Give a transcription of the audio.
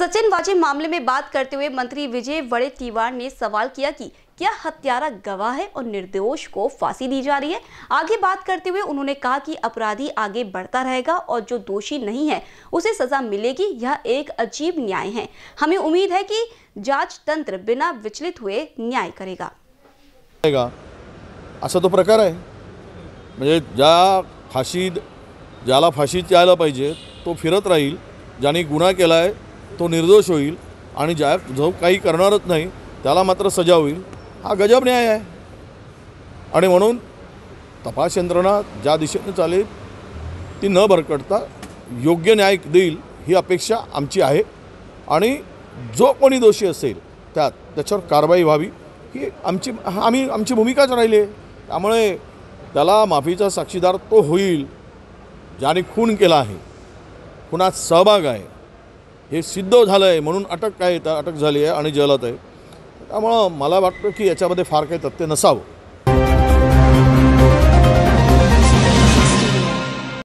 सचिन वाजे मामले में बात करते हुए मंत्री विजय वड़े तिवार ने सवाल किया कि क्या हत्यारा गवाह है और निर्दोष को फांसी दी जा रही है आगे बात करते हुए उन्होंने कहा कि अपराधी आगे बढ़ता रहेगा और जो दोषी नहीं है उसे सजा मिलेगी यह एक अजीब न्याय है हमें उम्मीद है कि जांच तंत्र बिना विचलित हुए न्याय करेगा असा तो प्रकार है ज्या फाशी ज्याला फाशी तो फिरत राहील ज्यांनी तो निर्दोष होईल आणि ज्या जो काही करणारच नाही त्याला मात्र सजा होईल हा गजब न्याय आहे आणि म्हणून तपास यंत्रणा ज्या दिशेने चालेल ती न भरकटता योग्य न्याय देईल ही अपेक्षा आमची आहे आणि जो कोणी दोषी असेल त्यात त्याच्यावर कारवाई व्हावी ही आमची आम्ही आमची भूमिकाच राहिली आहे त्यामुळे त्याला माफीचा साक्षीदार तो होईल ज्याने खून केला आहे खुनात सहभाग आहे हे सिद्ध झालं आहे म्हणून अटक काय येतं अटक झाली आहे आणि जलत आहे त्यामुळं मला वाटतं की याच्यामध्ये फार काही तथ्य नसावं